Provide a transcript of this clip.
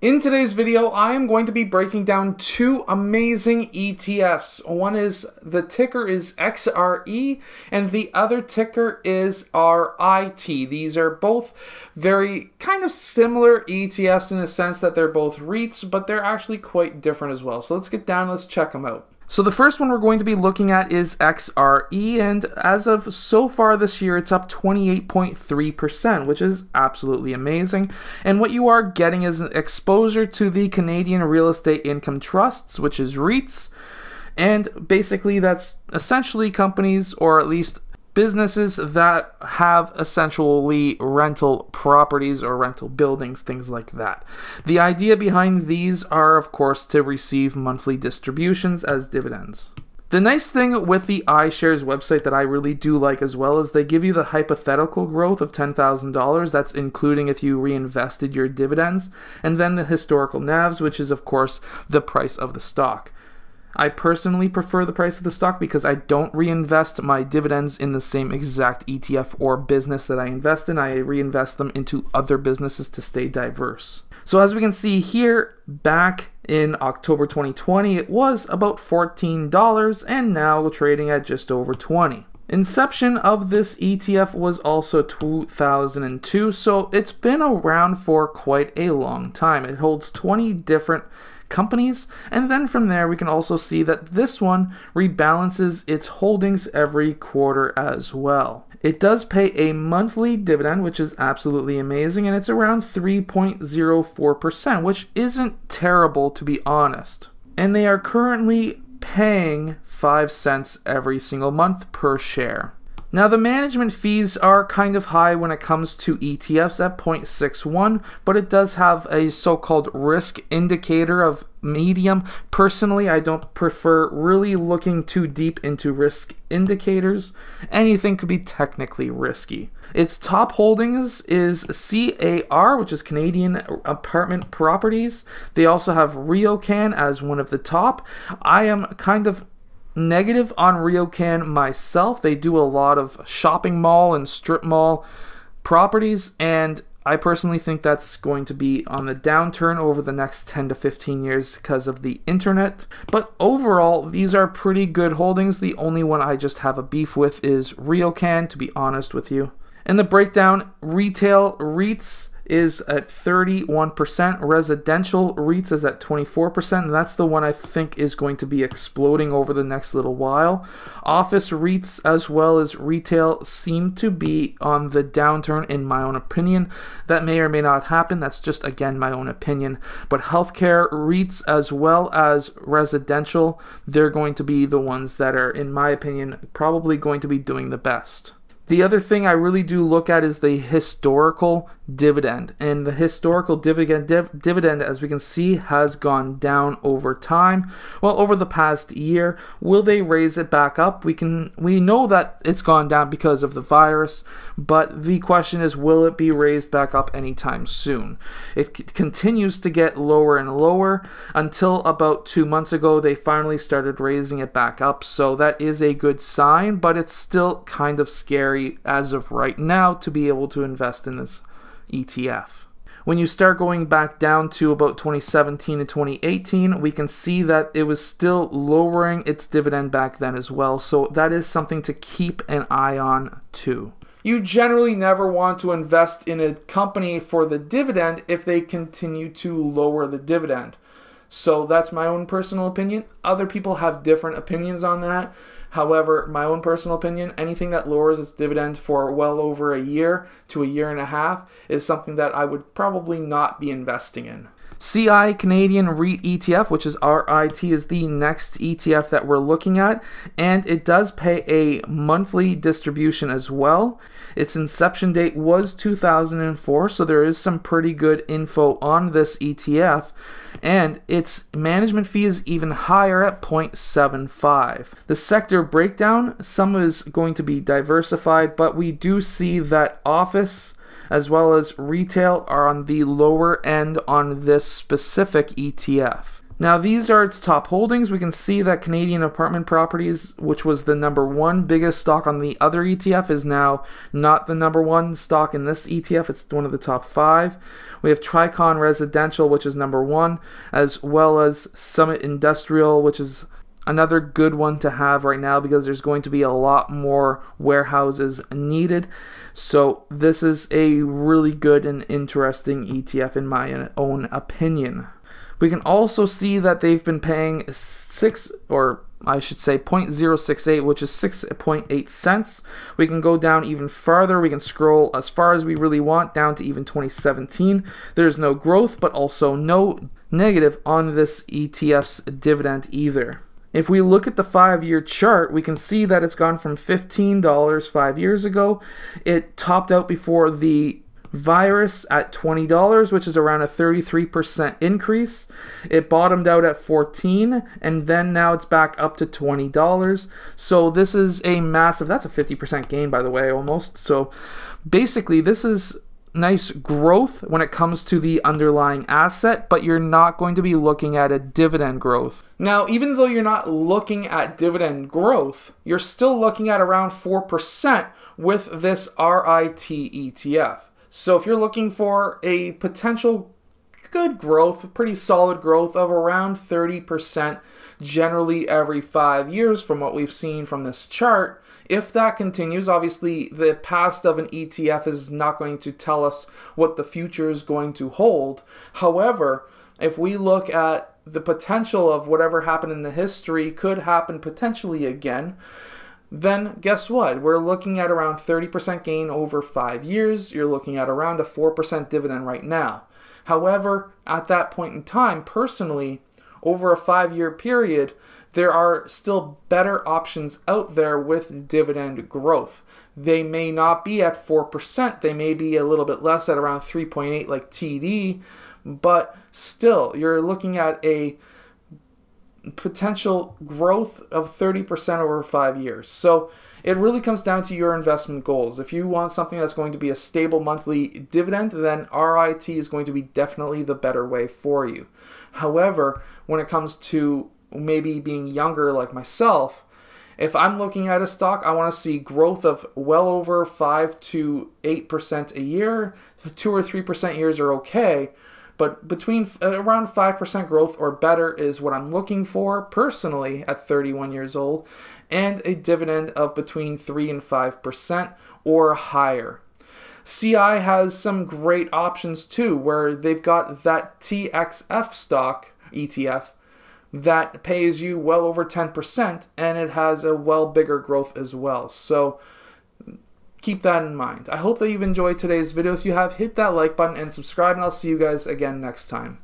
In today's video, I am going to be breaking down two amazing ETFs. One is the ticker is XRE and the other ticker is RIT. These are both very kind of similar ETFs in a sense that they're both REITs, but they're actually quite different as well. So let's get down, let's check them out. So the first one we're going to be looking at is XRE, and as of so far this year, it's up 28.3%, which is absolutely amazing. And what you are getting is exposure to the Canadian Real Estate Income Trusts, which is REITs. And basically, that's essentially companies, or at least businesses that have essentially rental properties or rental buildings, things like that. The idea behind these are, of course, to receive monthly distributions as dividends. The nice thing with the iShares website that I really do like as well is they give you the hypothetical growth of $10,000. That's including if you reinvested your dividends, and then the historical NAVs, which is, of course, the price of the stock. I personally prefer the price of the stock because I don't reinvest my dividends in the same exact ETF or business that I invest in. I reinvest them into other businesses to stay diverse. So, as we can see here, back in October 2020, it was about $14 and now trading at just over 20. Inception of this ETF was also 2002, so it's been around for quite a long time. It holds 20 different companies. And then from there, we can also see that this one rebalances its holdings every quarter as well. It does pay a monthly dividend, which is absolutely amazing, and it's around 3.04%, which isn't terrible to be honest. And they are currently paying 5 cents every single month per share. Now, the management fees are kind of high when it comes to ETFs at 0.61, but it does have a so called risk indicator of medium. Personally, I don't prefer really looking too deep into risk indicators. Anything could be technically risky. Its top holdings is CAR, which is Canadian Apartment Properties. They also have RioCan as one of the top. I am kind of Negative on Ryokan myself. They do a lot of shopping mall and strip mall properties, and I personally think that's going to be on the downturn over the next 10 to 15 years because of the internet. But overall, these are pretty good holdings. The only one I just have a beef with is Ryokan, to be honest with you. In the breakdown, retail REITs is at 31%. Residential REITs is at 24%. And that's the one I think is going to be exploding over the next little while. Office REITs as well as retail seem to be on the downturn, in my own opinion. That may or may not happen. That's just, again, my own opinion. But healthcare REITs as well as residential, they're going to be the ones that are, in my opinion, probably going to be doing the best. The other thing I really do look at is the historical dividend. And the historical dividend, div, dividend, as we can see, has gone down over time. Well, over the past year, will they raise it back up? We can we know that it's gone down because of the virus, but the question is, will it be raised back up anytime soon? It continues to get lower and lower until about two months ago they finally started raising it back up. So that is a good sign, but it's still kind of scary necessary as of right now to be able to invest in this ETF. When you start going back down to about 2017 and 2018, we can see that it was still lowering its dividend back then as well. So that is something to keep an eye on too. You generally never want to invest in a company for the dividend if they continue to lower the dividend. So that's my own personal opinion. Other people have different opinions on that. However, my own personal opinion, anything that lowers its dividend for well over a year to a year and a half is something that I would probably not be investing in. CI Canadian REIT ETF, which is RIT, is the next ETF that we're looking at, and it does pay a monthly distribution as well. Its inception date was 2004, so there is some pretty good info on this ETF, and its management fee is even higher at 0.75. The sector breakdown some is going to be diversified, but we do see that office as well as retail are on the lower end on this specific ETF. Now, these are its top holdings. We can see that Canadian Apartment Properties, which was the number one biggest stock on the other ETF, is now not the number one stock in this ETF. It's one of the top five. We have Tricon Residential, which is number one, as well as Summit Industrial, which is another good one to have right now because there's going to be a lot more warehouses needed. So, this is a really good and interesting ETF, in my own opinion. We can also see that they've been paying 6 or I should say 0.068, which is 6.8 cents. We can go down even farther. We can scroll as far as we really want, down to even 2017. There's no growth, but also no negative on this ETF's dividend either. If we look at the five-year chart, we can see that it's gone from $15 five years ago. It topped out before the virus at $20, which is around a 33% increase. It bottomed out at 14 and then now it's back up to $20. So this is a massive that's a 50% gain by the way almost. So basically this is nice growth when it comes to the underlying asset, but you're not going to be looking at a dividend growth. Now, even though you're not looking at dividend growth, you're still looking at around 4% with this RIT ETF. So if you're looking for a potential good growth, pretty solid growth of around 30% generally every five years from what we've seen from this chart. If that continues, obviously the past of an ETF is not going to tell us what the future is going to hold. However, if we look at the potential of whatever happened in the history could happen potentially again, then guess what? We're looking at around 30% gain over five years. You're looking at around a 4% dividend right now. However, at that point in time, personally, over a five year period, there are still better options out there with dividend growth. They may not be at 4%, they may be a little bit less at around 3.8 like TD, but still you're looking at a potential growth of 30% over five years. So it really comes down to your investment goals. If you want something that's going to be a stable monthly dividend, then RIT is going to be definitely the better way for you. However, when it comes to maybe being younger like myself, if I'm looking at a stock, I want to see growth of well over 5 to 8% a year. 2 or 3% years are okay. But between uh, around 5% growth or better is what I'm looking for personally at 31 years old, and a dividend of between 3 and 5% or higher. CI has some great options too, where they've got that TXF stock ETF that pays you well over 10%, and it has a well bigger growth as well. So keep that in mind. I hope that you've enjoyed today's video. If you have, hit that like button and subscribe, and I'll see you guys again next time.